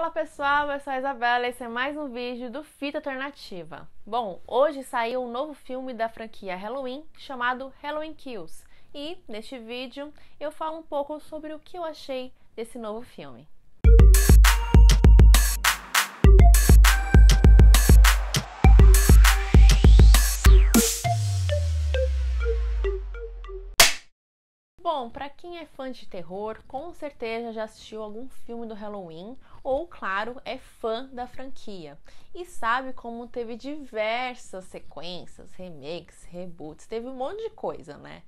Fala pessoal, eu sou a Isabela e esse é mais um vídeo do Fita Alternativa. Bom, hoje saiu um novo filme da franquia Halloween chamado Halloween Kills e neste vídeo eu falo um pouco sobre o que eu achei desse novo filme. Bom, para quem é fã de terror, com certeza já assistiu algum filme do Halloween ou, claro, é fã da franquia e sabe como teve diversas sequências, remakes, reboots, teve um monte de coisa, né?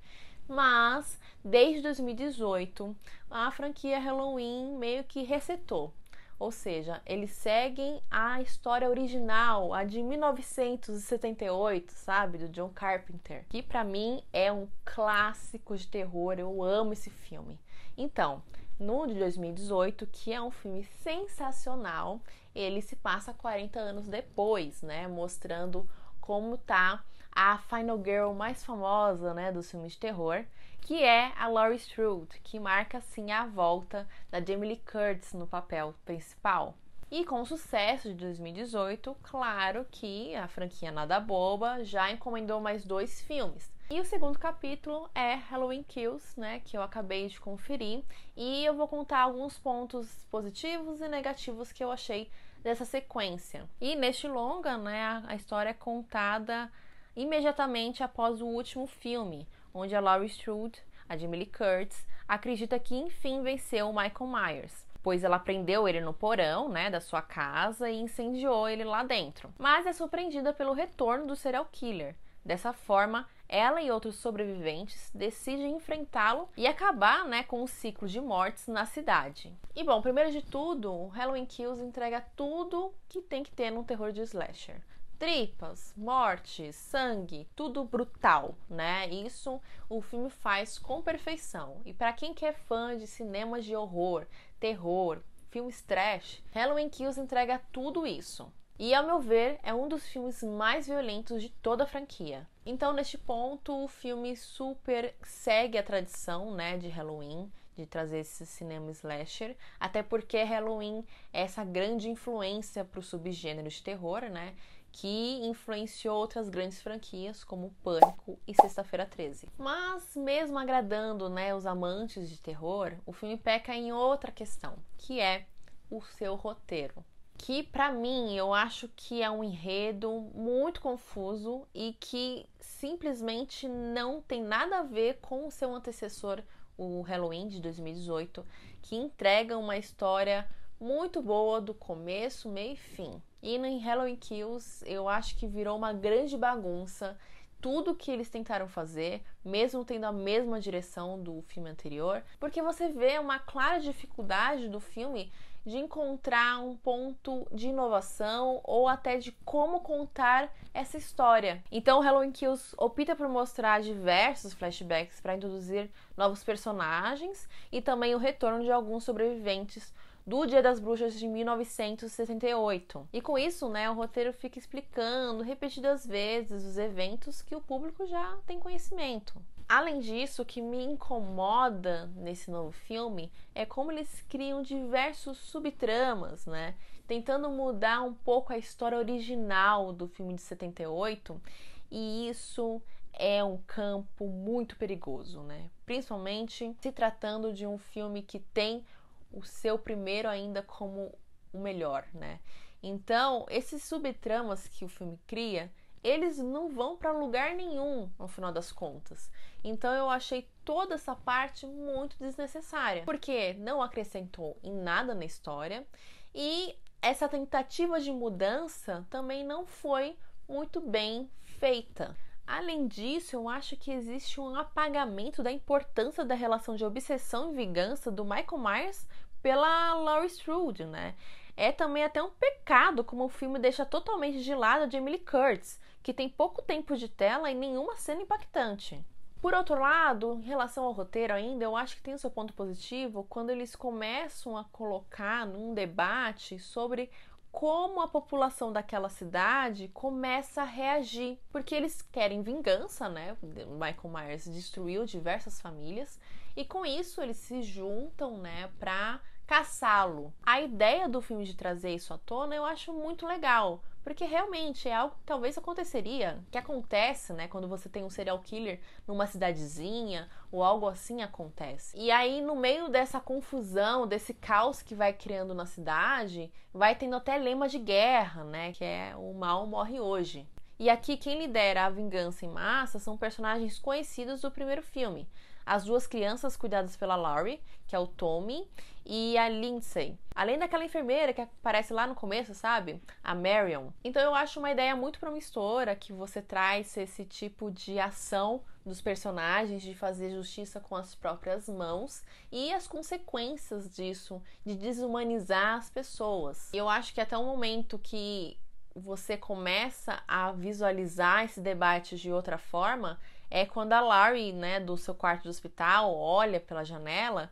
Mas desde 2018, a franquia Halloween meio que resetou. Ou seja, eles seguem a história original, a de 1978, sabe, do John Carpenter, que para mim é um clássico de terror. Eu amo esse filme. Então, no de 2018, que é um filme sensacional, ele se passa 40 anos depois, né, mostrando como tá a Final Girl mais famosa, né, dos filmes de terror, que é a Laurie Strode, que marca assim a volta da Jamie Lee Curtis no papel principal. E com o sucesso de 2018, claro que a franquia Nada Boba já encomendou mais dois filmes. E o segundo capítulo é Halloween Kills, né, que eu acabei de conferir, e eu vou contar alguns pontos positivos e negativos que eu achei dessa sequência. E neste longa, né, a história é contada imediatamente após o último filme, onde a Laurie Strode, a Jamie Lee Curtis, acredita que enfim venceu o Michael Myers pois ela prendeu ele no porão, né, da sua casa e incendiou ele lá dentro. Mas é surpreendida pelo retorno do serial killer. Dessa forma, ela e outros sobreviventes decidem enfrentá-lo e acabar né, com o ciclo de mortes na cidade. E bom, primeiro de tudo, Halloween Kills entrega tudo que tem que ter num terror de slasher tripas, morte, sangue, tudo brutal, né? Isso o filme faz com perfeição. E para quem que é fã de cinemas de horror, terror, filmes trash, Halloween Kills entrega tudo isso. E, ao meu ver, é um dos filmes mais violentos de toda a franquia. Então, neste ponto, o filme super segue a tradição né, de Halloween, de trazer esse cinema slasher, até porque Halloween é essa grande influência para o subgênero de terror, né? que influenciou outras grandes franquias como Pânico e Sexta-feira 13. Mas mesmo agradando, né, os amantes de terror, o filme peca em outra questão, que é o seu roteiro que para mim eu acho que é um enredo muito confuso e que simplesmente não tem nada a ver com o seu antecessor, o Halloween de 2018, que entrega uma história muito boa do começo, meio e fim. E em Halloween Kills eu acho que virou uma grande bagunça tudo que eles tentaram fazer, mesmo tendo a mesma direção do filme anterior, porque você vê uma clara dificuldade do filme de encontrar um ponto de inovação ou até de como contar essa história. Então, Halloween Kills opta por mostrar diversos flashbacks para introduzir novos personagens e também o retorno de alguns sobreviventes do Dia das Bruxas de 1968. E com isso, né, o roteiro fica explicando repetidas vezes os eventos que o público já tem conhecimento. Além disso, o que me incomoda nesse novo filme é como eles criam diversos subtramas, né? Tentando mudar um pouco a história original do filme de 78, e isso é um campo muito perigoso, né? Principalmente se tratando de um filme que tem o seu primeiro ainda como o melhor, né? Então, esses subtramas que o filme cria eles não vão para lugar nenhum no final das contas. Então eu achei toda essa parte muito desnecessária, porque não acrescentou em nada na história e essa tentativa de mudança também não foi muito bem feita. Além disso, eu acho que existe um apagamento da importância da relação de obsessão e vingança do Michael Myers pela Laurie Strode, né? É também até um pecado como o filme deixa totalmente de lado a Jamie Lee Curtis, que tem pouco tempo de tela e nenhuma cena impactante. Por outro lado, em relação ao roteiro ainda, eu acho que tem o seu ponto positivo quando eles começam a colocar num debate sobre como a população daquela cidade começa a reagir, porque eles querem vingança, né? Michael Myers destruiu diversas famílias e com isso eles se juntam, né, para caçá-lo. A ideia do filme de trazer isso à tona eu acho muito legal, porque realmente é algo que talvez aconteceria, que acontece, né? Quando você tem um serial killer numa cidadezinha ou algo assim acontece. E aí, no meio dessa confusão, desse caos que vai criando na cidade, vai tendo até lema de guerra, né? Que é o mal morre hoje. E aqui quem lidera a vingança em massa são personagens conhecidos do primeiro filme. As duas crianças cuidadas pela Laurie, que é o Tommy, e a Lindsay. Além daquela enfermeira que aparece lá no começo, sabe? A Marion. Então eu acho uma ideia muito promissora que você traz esse tipo de ação dos personagens de fazer justiça com as próprias mãos e as consequências disso, de desumanizar as pessoas. Eu acho que até o momento que você começa a visualizar esse debate de outra forma é quando a Larry, né, do seu quarto de hospital, olha pela janela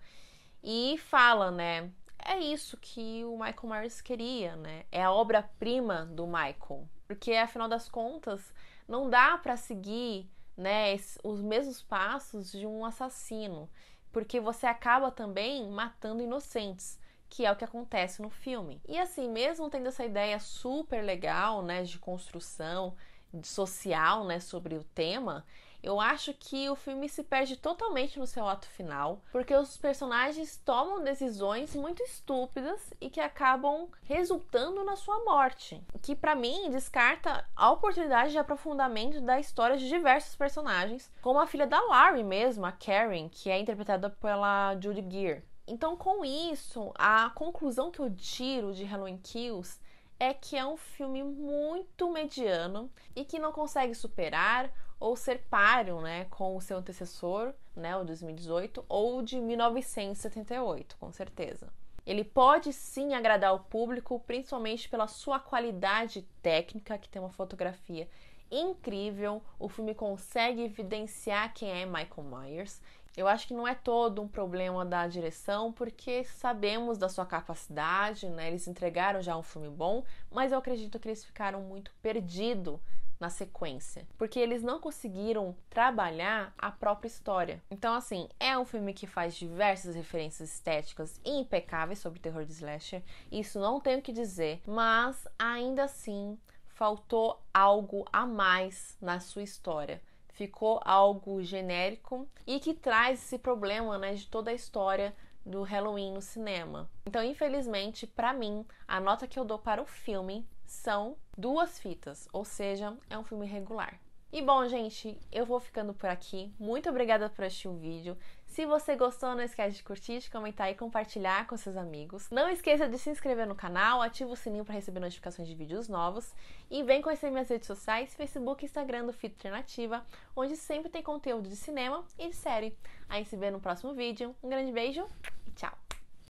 e fala, né, é isso que o Michael Myers queria, né? É a obra-prima do Michael, porque afinal das contas não dá para seguir, né, os mesmos passos de um assassino, porque você acaba também matando inocentes que é o que acontece no filme. E assim, mesmo tendo essa ideia super legal, né, de construção social, né, sobre o tema, eu acho que o filme se perde totalmente no seu ato final, porque os personagens tomam decisões muito estúpidas e que acabam resultando na sua morte, que para mim descarta a oportunidade de aprofundamento da história de diversos personagens, como a filha da Larry mesmo, a Karen, que é interpretada pela Judy Gear. Então, com isso, a conclusão que eu tiro de Halloween Kills é que é um filme muito mediano e que não consegue superar ou ser páreo, né, com o seu antecessor, né, o 2018 ou de 1978, com certeza. Ele pode sim agradar o público, principalmente pela sua qualidade técnica, que tem uma fotografia incrível. O filme consegue evidenciar quem é Michael Myers eu acho que não é todo um problema da direção, porque sabemos da sua capacidade, né? Eles entregaram já um filme bom, mas eu acredito que eles ficaram muito perdidos na sequência, porque eles não conseguiram trabalhar a própria história. Então, assim, é um filme que faz diversas referências estéticas impecáveis sobre o terror de slasher, isso não tenho que dizer, mas ainda assim faltou algo a mais na sua história ficou algo genérico e que traz esse problema né, de toda a história do Halloween no cinema. Então, infelizmente, para mim, a nota que eu dou para o filme são duas fitas, ou seja, é um filme regular. E bom, gente, eu vou ficando por aqui. Muito obrigada por assistir o vídeo. Se você gostou, não esquece de curtir, de comentar e compartilhar com seus amigos. Não esqueça de se inscrever no canal, ativa o sininho para receber notificações de vídeos novos e vem conhecer minhas redes sociais, Facebook e Instagram do Fita Alternativa, onde sempre tem conteúdo de cinema e de série. A gente se vê no próximo vídeo. Um grande beijo e tchau!